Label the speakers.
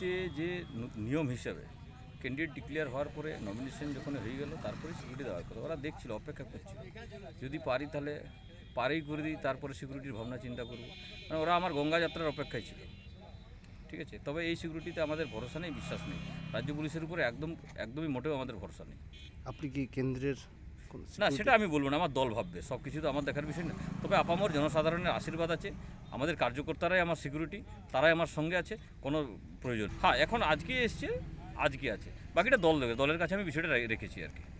Speaker 1: এমনিতে যে নিয়ম হিসাবে ক্যান্ডিডেট ডিক্লেয়ার হওয়ার পরে নমিনেশন যখন হয়ে গেল তারপরে সিকিউরিটি দেওয়ার কথা ওরা দেখছিল অপেক্ষা করছিল যদি পারি তাহলে পারেই করে দিই তারপরে সিকিউরিটির ভাবনা চিন্তা করব মানে ওরা আমার গঙ্গা যাত্রার অপেক্ষায় ছিল ঠিক আছে তবে এই সিকিউরিটিতে আমাদের ভরসা নেই বিশ্বাস নেই রাজ্য পুলিশের উপরে একদম একদমই মোটেও আমাদের ভরসা নেই আপনি
Speaker 2: কি কেন্দ্রের না সেটা
Speaker 1: আমি বলবো না আমার দল ভাববে সব কিছু তো আমার দেখার বিষয় না তবে আপামর জনসাধারণের আশীর্বাদ আছে আমাদের কার্যকর্তারাই আমার সিকিউরিটি তারাই আমার সঙ্গে আছে কোনো প্রয়োজন হ্যাঁ এখন আজকে এসছে আজকে আছে বাকিটা দল দেবে দলের কাছে আমি বিষয়টা রেখেছি আর কি